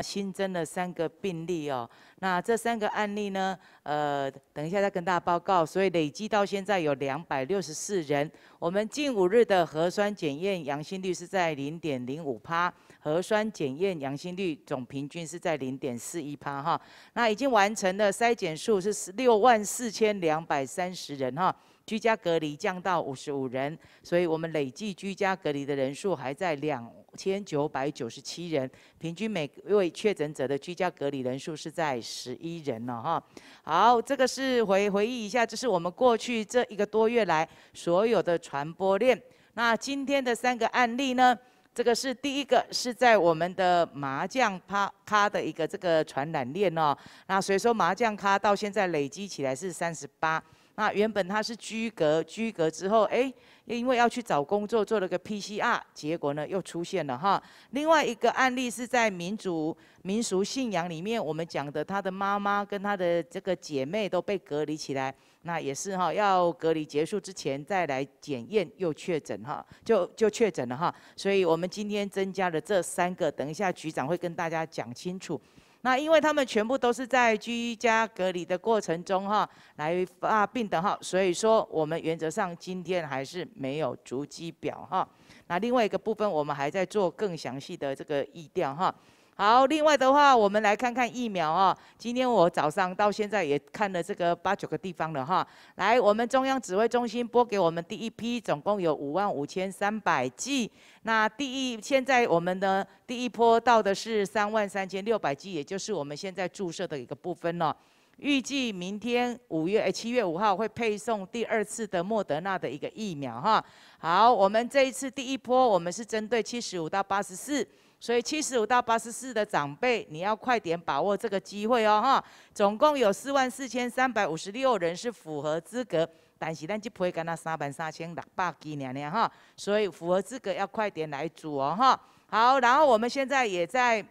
新增了三个病例哦，那这三个案例呢？呃，等一下再跟大家报告。所以累计到现在有两百六十四人。我们近五日的核酸检验阳性率是在零点零五趴，核酸检验阳性率总平均是在零点四一趴哈。那已经完成了筛检数是六万四千两百三十人哈，居家隔离降到五十五人，所以我们累计居家隔离的人数还在两。五千九百九十七人，平均每位确诊者的居家隔离人数是在十一人了哈。好，这个是回回忆一下，这是我们过去这一个多月来所有的传播链。那今天的三个案例呢？这个是第一个，是在我们的麻将趴咖的一个这个传染链哦。那所以说麻将咖到现在累积起来是三十八。那原本它是居隔居隔之后，哎。因为要去找工作，做了个 PCR，结果呢又出现了哈。另外一个案例是在民族民俗信仰里面，我们讲的他的妈妈跟他的这个姐妹都被隔离起来，那也是哈，要隔离结束之前再来检验，又确诊哈，就就确诊了哈。所以我们今天增加了这三个，等一下局长会跟大家讲清楚。那因为他们全部都是在居家隔离的过程中哈，来发病的哈，所以说我们原则上今天还是没有逐机表哈。那另外一个部分，我们还在做更详细的这个议调哈。好，另外的话，我们来看看疫苗啊。今天我早上到现在也看了这个八九个地方了哈。来，我们中央指挥中心拨给我们第一批，总共有五万五千三百剂。那第一，现在我们的第一波到的是三万三千六百剂，也就是我们现在注射的一个部分哦。预计明天五月哎七月五号会配送第二次的莫德纳的一个疫苗哈。好，我们这一次第一波我们是针对七十五到八十四。所以七十五到八十四的长辈，你要快点把握这个机会哦哈！总共有四万四千三百五十六人是符合资格，但是但就不会跟他三万三千六百几那样哈。所以符合资格要快点来组哦哈。好，然后我们现在也在。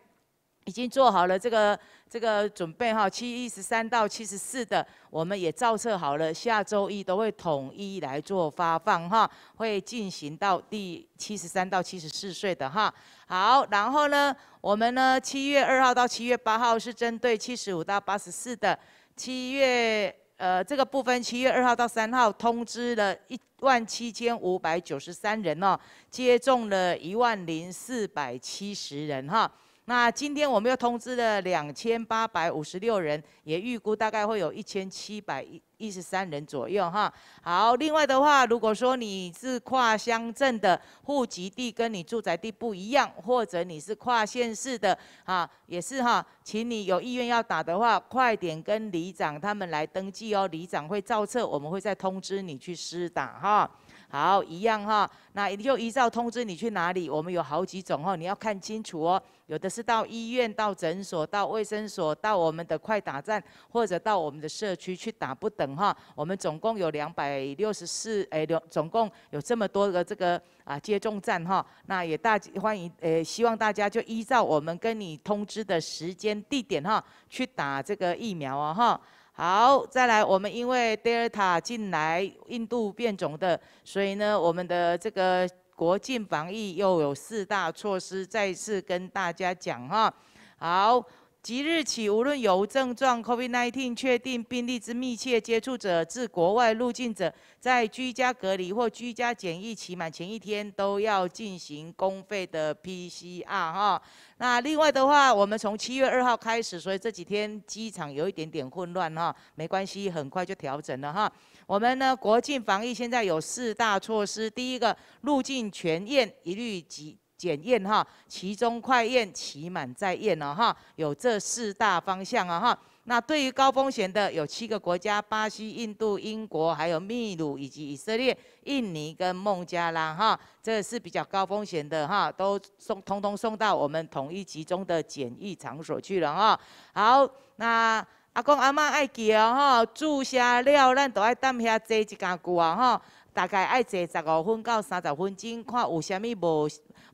已经做好了这个这个准备哈，七十三到七十四的我们也造册好了，下周一都会统一来做发放哈，会进行到第七十三到七十四岁的哈。好，然后呢，我们呢七月二号到七月八号是针对七十五到八十四的，七月呃这个部分七月二号到三号通知了一万七千五百九十三人哦，接种了一万零四百七十人哈。那今天我们又通知了两千八百五十六人，也预估大概会有一千七百一十三人左右哈。好，另外的话，如果说你是跨乡镇的户籍地跟你住宅地不一样，或者你是跨县市的啊，也是哈，请你有意愿要打的话，快点跟里长他们来登记哦。里长会造册，我们会再通知你去施打哈。好，一样哈。那你就依照通知你去哪里，我们有好几种哈，你要看清楚哦。有的是到医院、到诊所、到卫生所、到我们的快打站，或者到我们的社区去打不等哈。我们总共有两百六十四，诶，总共有这么多个这个啊接种站哈。那也大欢迎，诶，希望大家就依照我们跟你通知的时间地点哈，去打这个疫苗啊哈。好，再来，我们因为 Delta 进来印度变种的，所以呢，我们的这个国境防疫又有四大措施，再次跟大家讲哈。好。即日起，无论有症状 COVID-19 确定病例之密切接触者，至国外入境者，在居家隔离或居家检疫期满前一天，都要进行公费的 PCR 哈。那另外的话，我们从七月二号开始，所以这几天机场有一点点混乱哈，没关系，很快就调整了哈。我们呢，国境防疫现在有四大措施，第一个入境全验，一律及。检验哈，其中快验、期满再验了哈，有这四大方向啊哈。那对于高风险的，有七个国家：巴西、印度、英国，还有秘鲁以及以色列、印尼跟孟加拉哈，这是比较高风险的哈，都送通通送到我们统一集中的检疫场所去了哈。好，那阿公阿妈爱记哦哈，住下了，咱都爱当下这一家过啊哈。大概爱坐十五分到三十分钟，看有啥物无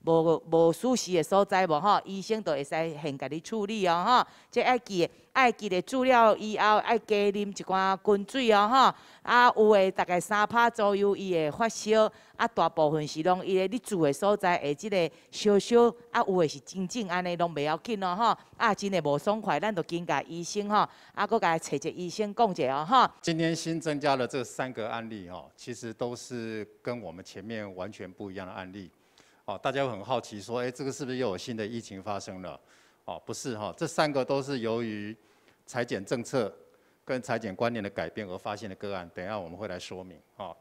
无无舒适的所在无吼，医生都会使现甲你处理哦吼，即爱记。爱记得煮了以后，爱加啉一寡滚水哦，吼啊，有的大概三拍左右，伊会发烧。啊，大部分是拢伊的，你住的所在，而即个烧烧，啊有的是真正安尼拢袂要紧咯，吼啊，真诶无爽快，咱就紧甲医生吼啊，搁甲找个医生讲者哦，吼，今天新增加了这三个案例哦，其实都是跟我们前面完全不一样的案例。哦，大家很好奇说，哎，这个是不是又有新的疫情发生了？哦，不是哈，这三个都是由于裁剪政策跟裁剪观念的改变而发现的个案。等一下我们会来说明。哦，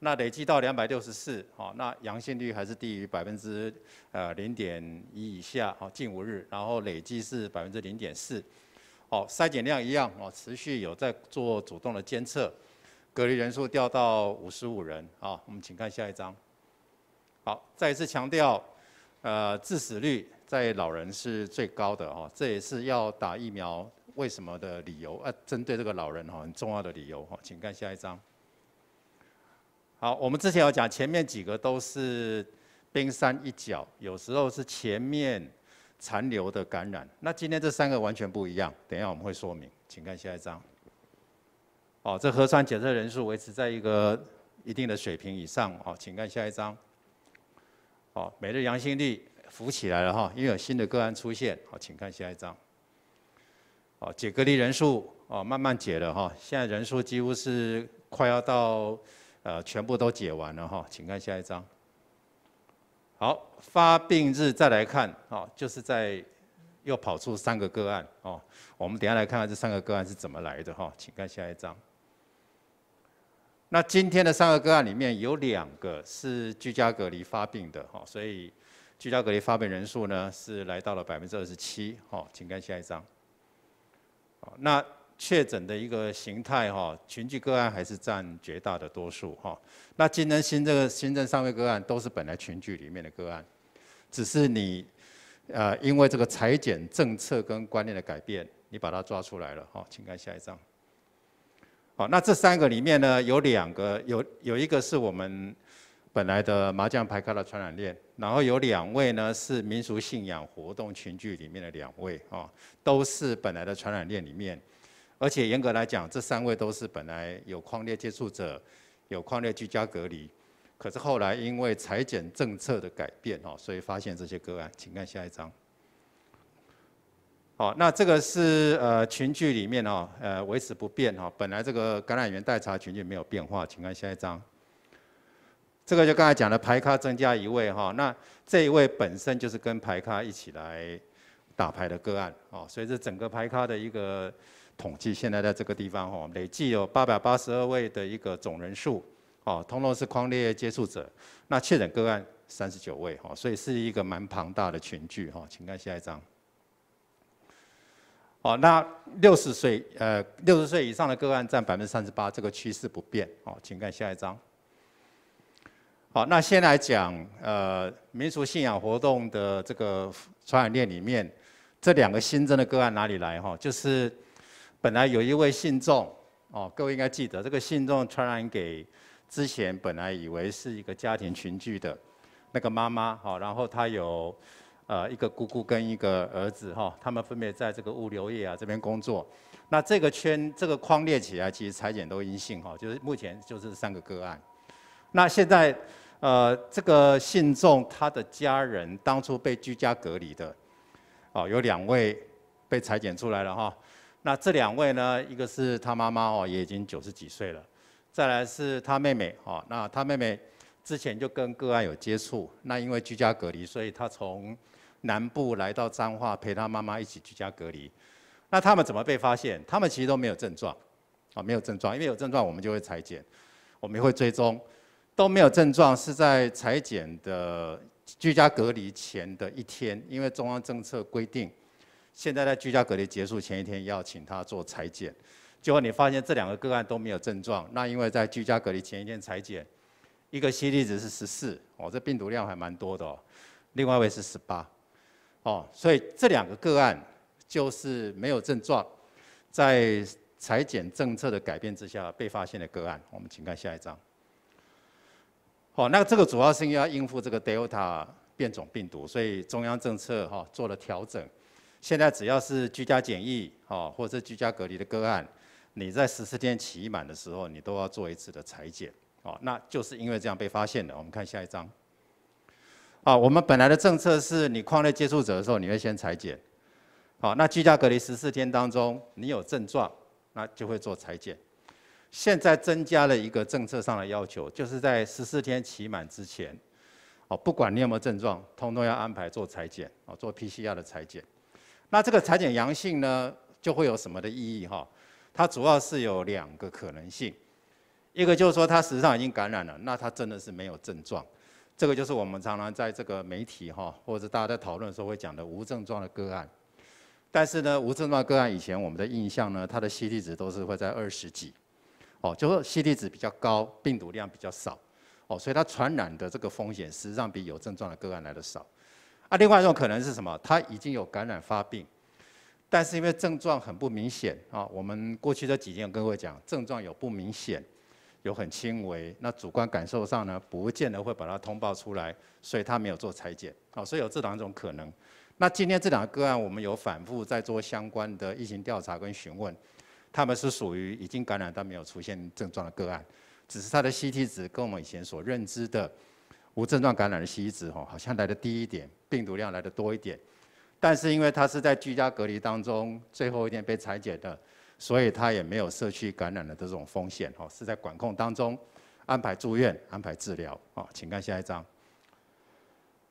那累计到两百六十四，哦，那阳性率还是低于百分之呃零点一以下，哦，近五日，然后累计是百分之零点四，哦，筛检量一样，哦，持续有在做主动的监测，隔离人数掉到五十五人，啊，我们请看下一张。好，再一次强调，呃，致死率。在老人是最高的哈，这也是要打疫苗为什么的理由啊？针对这个老人哈，很重要的理由哈，请看下一张。好，我们之前有讲，前面几个都是冰山一角，有时候是前面残留的感染。那今天这三个完全不一样，等一下我们会说明，请看下一张。哦，这核酸检测人数维持在一个一定的水平以上哦，请看下一张。哦，每日阳性率。浮起来了哈，因为有新的个案出现。好，请看下一张。哦，解隔离人数哦，慢慢解了哈。现在人数几乎是快要到呃，全部都解完了哈。请看下一张。好，发病日再来看，哦，就是在又跑出三个个案哦。我们等下来看看这三个个案是怎么来的哈。请看下一张。那今天的三个个案里面有两个是居家隔离发病的哈，所以。居家隔离发病人数呢是来到了百分之二十七，好，请看下一张。哦，那确诊的一个形态哈，群聚个案还是占绝大的多数，哈。那今天新这个新增上位个案都是本来群聚里面的个案，只是你呃因为这个裁剪政策跟观念的改变，你把它抓出来了，哈，请看下一张。好，那这三个里面呢，有两个，有有一个是我们。本来的麻将牌卡的传染链，然后有两位呢是民俗信仰活动群聚里面的两位啊，都是本来的传染链里面，而且严格来讲，这三位都是本来有框列接触者，有框列居家隔离，可是后来因为裁剪政策的改变哦，所以发现这些个案，请看下一张。好，那这个是呃群聚里面哦，呃维持不变哈，本来这个感染源代查群聚没有变化，请看下一张。这个就刚才讲的排咖增加一位哈，那这一位本身就是跟排咖一起来打牌的个案哦。随着整个排咖的一个统计，现在在这个地方哦，累计有八百八十二位的一个总人数哦，通通是框列接触者，那确诊个案三十九位哈，所以是一个蛮庞大的群聚哈。请看下一张。哦，那六十岁呃六十岁以上的个案占百分之三十八，这个趋势不变哦。请看下一张。好，那先来讲，呃，民俗信仰活动的这个传染链里面，这两个新增的个案哪里来？哈，就是本来有一位信众，哦，各位应该记得，这个信众传染给之前本来以为是一个家庭群聚的，那个妈妈，哈，然后他有呃一个姑姑跟一个儿子，哈，他们分别在这个物流业啊这边工作，那这个圈这个框列起来，其实裁剪都阴性，哈，就是目前就是三个个案，那现在。呃，这个信众他的家人当初被居家隔离的，哦，有两位被裁剪出来了哈。那这两位呢，一个是他妈妈哦，也已经九十几岁了。再来是他妹妹哦，那他妹妹之前就跟个案有接触，那因为居家隔离，所以他从南部来到彰化陪他妈妈一起居家隔离。那他们怎么被发现？他们其实都没有症状，啊，没有症状，因为有症状我们就会裁剪，我们会追踪。都没有症状，是在裁剪的居家隔离前的一天，因为中央政策规定，现在在居家隔离结束前一天要请他做裁剪。结果你发现这两个个案都没有症状，那因为在居家隔离前一天裁剪，一个 c 粒值是十四哦，这病毒量还蛮多的哦，另外一位是十八哦，所以这两个个案就是没有症状，在裁剪政策的改变之下被发现的个案，我们请看下一张。哦，那这个主要是因为要应付这个 Delta 变种病毒，所以中央政策哈做了调整。现在只要是居家检疫，哈或者居家隔离的个案，你在十四天期满的时候，你都要做一次的裁剪。哦，那就是因为这样被发现的。我们看下一张。啊，我们本来的政策是你框内接触者的时候，你会先裁剪。好，那居家隔离十四天当中，你有症状，那就会做裁剪。现在增加了一个政策上的要求，就是在十四天期满之前，哦，不管你有没有症状，通通要安排做裁剪，哦，做 PCR 的裁剪。那这个裁剪阳性呢，就会有什么的意义哈？它主要是有两个可能性，一个就是说它实际上已经感染了，那它真的是没有症状，这个就是我们常常在这个媒体哈或者大家在讨论的时候会讲的无症状的个案。但是呢，无症状个案以前我们的印象呢，它的 Ct 值都是会在二十几。哦，就说吸粒子比较高，病毒量比较少，哦，所以它传染的这个风险，实际上比有症状的个案来的少。啊，另外一种可能是什么？他已经有感染发病，但是因为症状很不明显啊，我们过去这几天跟各位讲，症状有不明显，有很轻微，那主观感受上呢，不见得会把它通报出来，所以他没有做裁剪。哦，所以有这两种可能。那今天这两个个案，我们有反复在做相关的疫情调查跟询问。他们是属于已经感染但没有出现症状的个案，只是他的 C T 值跟我们以前所认知的无症状感染的 C T 值哦，好像来的低一点，病毒量来的多一点。但是因为他是在居家隔离当中最后一天被裁剪的，所以他也没有社区感染的这种风险哦，是在管控当中安排住院安排治疗啊，请看下一张。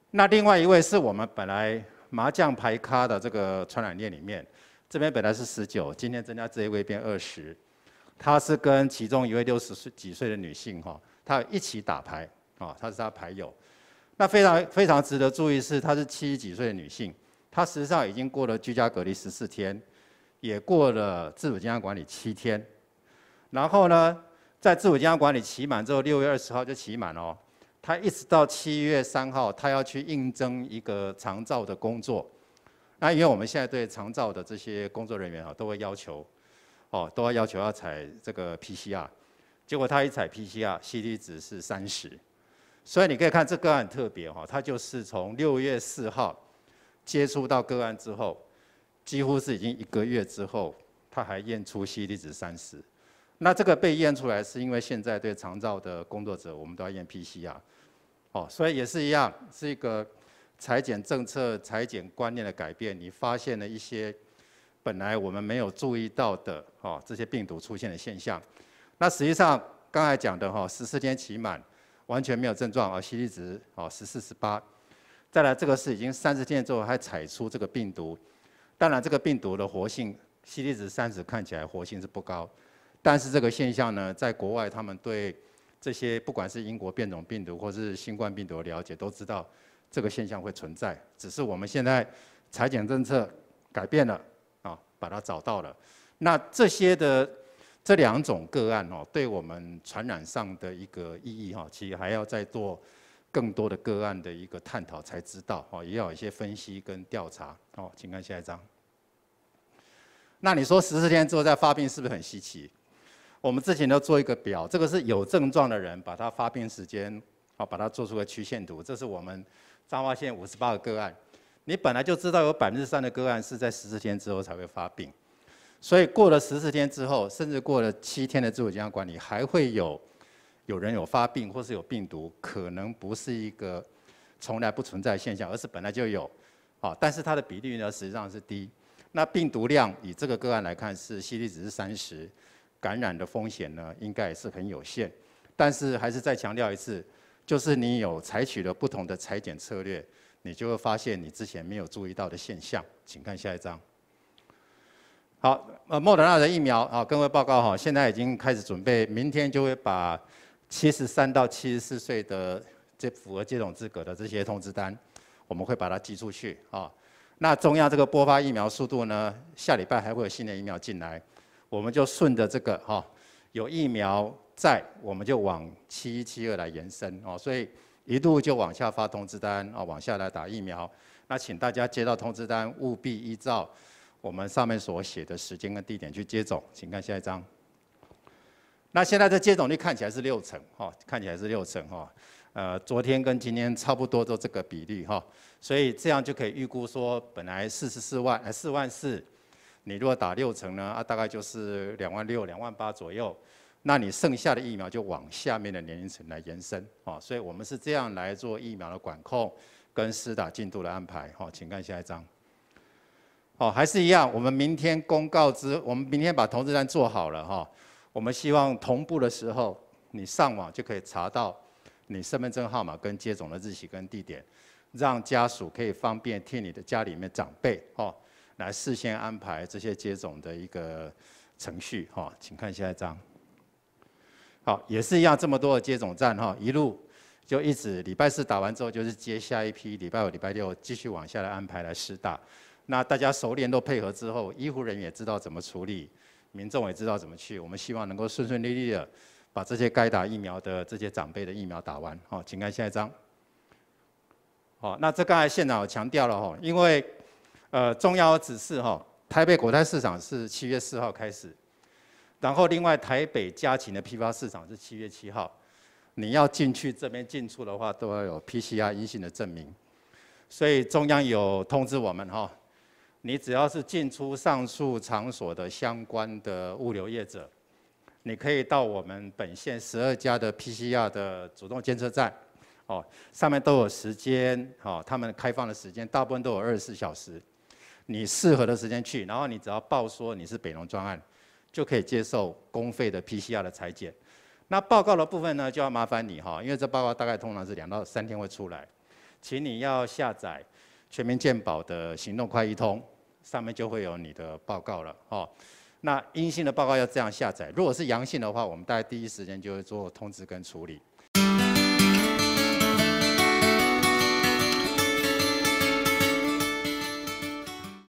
那另外一位是我们本来麻将牌咖的这个传染链里面。这边本来是十九，今天增加这一位变二十，她是跟其中一位六十岁几岁的女性哈，她一起打牌啊，她是她牌友。那非常非常值得注意是，她是七十几岁的女性，她实际上已经过了居家隔离十四天，也过了自主健康管理七天。然后呢，在自主健康管理期满之后，六月二十号就期满了，她一直到七月三号，她要去应征一个长照的工作。那因为我们现在对长照的这些工作人员啊，都会要求，哦，都要要求要采这个 PCR，结果他一采 PCR，C 滴值是三十，所以你可以看这个案特别哈，他就是从六月四号接触到个案之后，几乎是已经一个月之后，他还验出 C 滴值三十，那这个被验出来是因为现在对长照的工作者，我们都要验 PCR，哦，所以也是一样，是一个。裁剪政策、裁剪观念的改变，你发现了一些本来我们没有注意到的哦，这些病毒出现的现象。那实际上刚才讲的哈，十四天起满，完全没有症状而 c t 值哦十四十八。再来，这个是已经三十天之后还采出这个病毒，当然这个病毒的活性 Ct 值三十看起来活性是不高，但是这个现象呢，在国外他们对这些不管是英国变种病毒或是新冠病毒的了解都知道。这个现象会存在，只是我们现在裁剪政策改变了啊，把它找到了。那这些的这两种个案哦，对我们传染上的一个意义哈，其实还要再做更多的个案的一个探讨才知道哦，也要一些分析跟调查哦。请看下一张。那你说十四天之后再发病是不是很稀奇？我们之前都做一个表，这个是有症状的人，把它发病时间好，把它做出个曲线图，这是我们。彰化县五十八个个案，你本来就知道有百分之三的个案是在十四天之后才会发病，所以过了十四天之后，甚至过了七天的自我健康管理，还会有有人有发病或是有病毒，可能不是一个从来不存在现象，而是本来就有。好，但是它的比例呢，实际上是低。那病毒量以这个个案来看是 Ct 值是三十，感染的风险呢应该也是很有限。但是还是再强调一次。就是你有采取了不同的裁剪策略，你就会发现你之前没有注意到的现象。请看下一张。好，呃，莫德纳的疫苗啊，各位报告哈，现在已经开始准备，明天就会把七十三到七十四岁的这符合接种资格的这些通知单，我们会把它寄出去啊。那中央这个播发疫苗速度呢，下礼拜还会有新的疫苗进来，我们就顺着这个哈。有疫苗在，我们就往七一七二来延伸哦，所以一度就往下发通知单啊，往下来打疫苗。那请大家接到通知单，务必依照我们上面所写的时间跟地点去接种。请看下一张。那现在的接种率看起来是六成哦，看起来是六成哦。呃，昨天跟今天差不多都这个比例哈，所以这样就可以预估说，本来四十四万呃四万四。你如果打六成呢，啊，大概就是两万六、两万八左右。那你剩下的疫苗就往下面的年龄层来延伸，啊，所以我们是这样来做疫苗的管控跟施打进度的安排，好，请看下一张。好，还是一样，我们明天公告之，我们明天把通知单做好了，哈，我们希望同步的时候，你上网就可以查到你身份证号码跟接种的日期跟地点，让家属可以方便替你的家里面长辈，哦。来事先安排这些接种的一个程序，哈，请看下一张。好，也是一样，这么多的接种站，哈，一路就一直礼拜四打完之后，就是接下一批，礼拜五、礼拜六继续往下来安排来试打。那大家熟练都配合之后，医护人员也知道怎么处理，民众也知道怎么去。我们希望能够顺顺利利的把这些该打疫苗的这些长辈的疫苗打完，哈，请看下一张。好，那这刚才县长强调了，哈，因为呃，重要指示哈，台北果泰市场是七月四号开始，然后另外台北家禽的批发市场是七月七号，你要进去这边进出的话，都要有 PCR 阴性的证明。所以中央有通知我们哈，你只要是进出上述场所的相关的物流业者，你可以到我们本县十二家的 PCR 的主动监测站，哦，上面都有时间，哦，他们开放的时间大部分都有二十四小时。你适合的时间去，然后你只要报说你是北农专案，就可以接受公费的 PCR 的裁剪。那报告的部分呢，就要麻烦你哈，因为这报告大概通常是两到三天会出来，请你要下载全民健保的行动快一通，上面就会有你的报告了哦。那阴性的报告要这样下载，如果是阳性的话，我们大概第一时间就会做通知跟处理。